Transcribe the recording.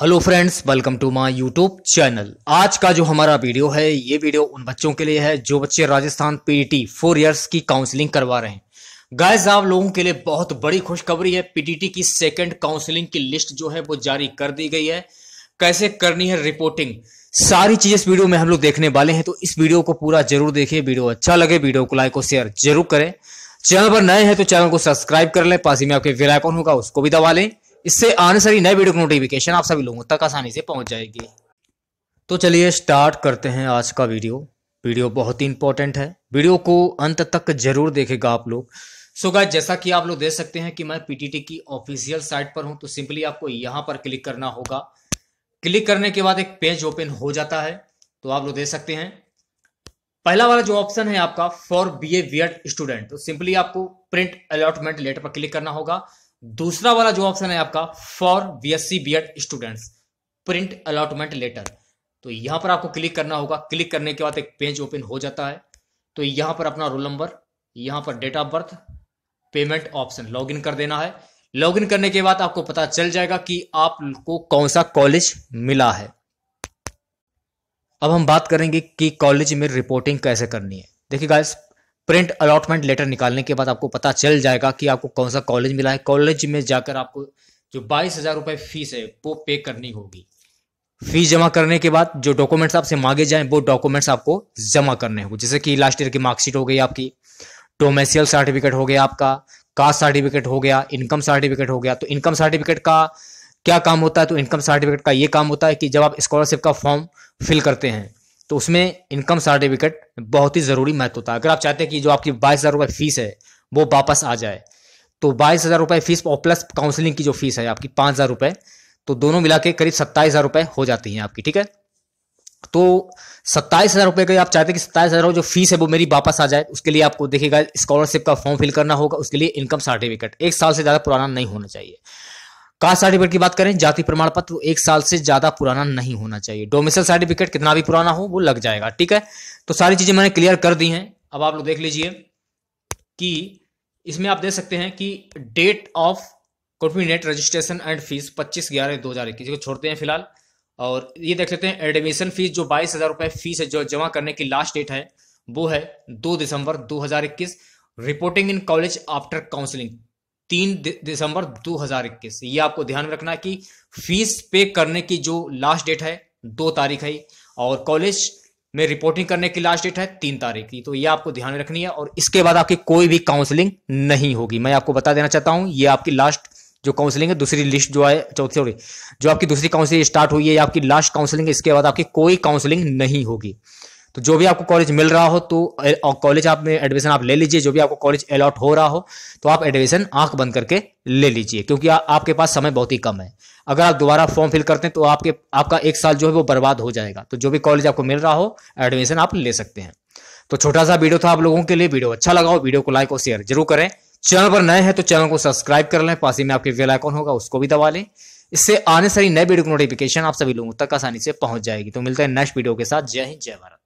hello friends welcome to my YouTube channel आज का जो हमारा वीडियो है ये वीडियो उन बच्चों के लिए है जो बच्चे राजस्थान पीटीटी फोर इयर्स की काउंसलिंग करवा रहे हैं गाइस आप लोगों के लिए बहुत बड़ी खुशखबरी है पीटीटी की सेकंड काउंसलिंग की लिस्ट जो है वो जारी कर दी गई है कैसे करनी है रिपोर्टिंग सारी चीज इस वीडियो में हम लोग देखने वाले हैं तो इस वीडियो को पूरा जरूर देखिए वीडियो अच्छा लगे वीडियो को लाइक और शेयर जरूर करें चैनल पर नए हैं तो चैनल को सब्सक्राइब कर लें पास ही में आपके वेलाइकॉन होगा उसको भी दबा लें इससे आने सारी नए वीडियो की नोटिफिकेशन आप सभी लोगों तक आसानी से पहुंच जाएगी तो चलिए स्टार्ट करते हैं आज का वीडियो वीडियो बहुत ही इंपॉर्टेंट है वीडियो को अंत तक जरूर देखेगा आप लोग सो गाइस जैसा कि आप लोग देख सकते हैं कि मैं पीटीटी की ऑफिशियल साइट पर हूं तो सिंपली आपको यहां पर क्लिक करना होगा क्लिक करने के बाद एक पेज ओपन हो जाता है तो आप लोग देख सकते हैं पहला वाला जो ऑप्शन है आपका फॉर बी ए स्टूडेंट तो सिंपली आपको प्रिंट अलॉटमेंट लेटर पर क्लिक करना होगा दूसरा वाला जो ऑप्शन है आपका for BSc BEd students print allotment letter तो यहां पर आपको क्लिक करना होगा क्लिक करने के बाद एक पेज ओपन हो जाता है तो यहां पर अपना रोल नंबर यहां पर date of birth payment option login कर देना है लॉगिन करने के बाद आपको पता चल जाएगा कि आपको कौन सा कॉलेज मिला है अब हम बात करेंगे कि कॉलेज में रिपोर्टिंग कैसे करनी है देखिए गाइस प्रिंट अलॉटमेंट लेटर निकालने के बाद आपको पता चल जाएगा कि आपको कौन सा कॉलेज मिला है कॉलेज में जाकर आपको जो बाईस हज़ार रुपए फीस है वो पे करनी होगी फीस जमा करने के बाद जो डॉक्यूमेंट्स आपसे मांगे जाए वो डॉक्यूमेंट्स आपको जमा करने होंगे जैसे कि लास्ट ईयर की मार्कशीट हो गई आपकी डोमेसियल सर्टिफिकेट हो गया आपका कास्ट सर्टिफिकेट हो गया इनकम सर्टिफिकेट हो गया तो इनकम सर्टिफिकेट का क्या काम होता है तो इनकम सर्टिफिकेट का ये काम होता है कि जब आप स्कॉलरशिप का फॉर्म फिल करते हैं तो उसमें इनकम सर्टिफिकेट बहुत ही ज़रूरी महत्व होता है अगर आप चाहते हैं कि जो आपकी बाईस हज़ार रुपये फीस है वो वापस आ जाए तो बाईस हज़ार रुपये फीस और प्लस काउंसलिंग की जो फीस है आपकी पाँच हज़ार रुपये तो दोनों मिला के करीब सत्ताईस हज़ार रुपये हो जाती हैं आपकी ठीक है तो सत्ताईस हज़ार रुपये का आप चाहते हैं कि सत्ताईस हज़ार जो फीस है वो मेरी वापस आ जाए उसके लिए आपको देखिएगा स्कॉलरशिप का फॉर्म फिल करना होगा उसके लिए इनकम सर्टिफिकेट एक साल से ज़्यादा पुराना नहीं होना चाहिए कास्ट सर्टिफिकेट की बात करें जाति प्रमाण पत्र एक साल से ज्यादा पुराना नहीं होना चाहिए डोमिसल सर्टिफिकेट कितना भी पुराना हो वो लग जाएगा ठीक है तो सारी चीजें मैंने क्लियर कर दी हैं अब आप लोग देख लीजिए कि इसमें आप देख सकते हैं कि date of NET registration and fees पच्चीस ग्यारह दो हजार इक्कीस को छोड़ते हैं फिलहाल और ये देख लेते हैं एडमिशन फीस जो बाईस हजार रुपए फीस है जो जमा करने की लास्ट डेट है वो है दो दिसंबर दो हजार इक्कीस reporting in college after counselling तीन दिसंबर 2021 ये आपको ध्यान रखना है कि फीस पे करने की जो लास्ट डेट है दो तारीख है और कॉलेज में रिपोर्टिंग करने की लास्ट डेट है तीन तारीख की तो ये आपको ध्यान रखनी है और इसके बाद आपकी कोई भी काउंसलिंग नहीं होगी मैं आपको बता देना चाहता हूं ये आपकी लास्ट जो काउंसलिंग है दूसरी लिस्ट जो है चौथी सॉरी जो आपकी दूसरी काउंसलिंग स्टार्ट हुई है या आपकी लास्ट काउंसलिंग इसके बाद आपकी कोई काउंसलिंग नहीं होगी तो जो भी आपको कॉलेज मिल रहा हो तो कॉलेज आप में एडमिशन आप ले लीजिए जो भी आपको कॉलेज अलॉट हो रहा हो तो आप एडमिशन आंख बंद करके ले लीजिए क्योंकि आ, आपके पास समय बहुत ही कम है अगर आप दोबारा फॉर्म फिल करते हैं तो आपके आपका एक साल जो है वो बर्बाद हो जाएगा तो जो भी कॉलेज आपको मिल रहा हो एडमिशन आप ले सकते हैं तो छोटा सा वीडियो था आप लोगों के लिए वीडियो अच्छा लगा हो वीडियो को लाइक और शेयर जरूर करें चैनल पर नए हैं तो चैनल को सब्सक्राइब कर लें पास ही में आपके वेल आइकॉन होगा उसको भी दबा लें इससे आने सारी नए वीडियो की नोटिफिकेशन आप सभी लोगों तक आसानी से पहुंच जाएगी तो मिलते हैं नेक्स्ट वीडियो के साथ जय हिंद जय भारत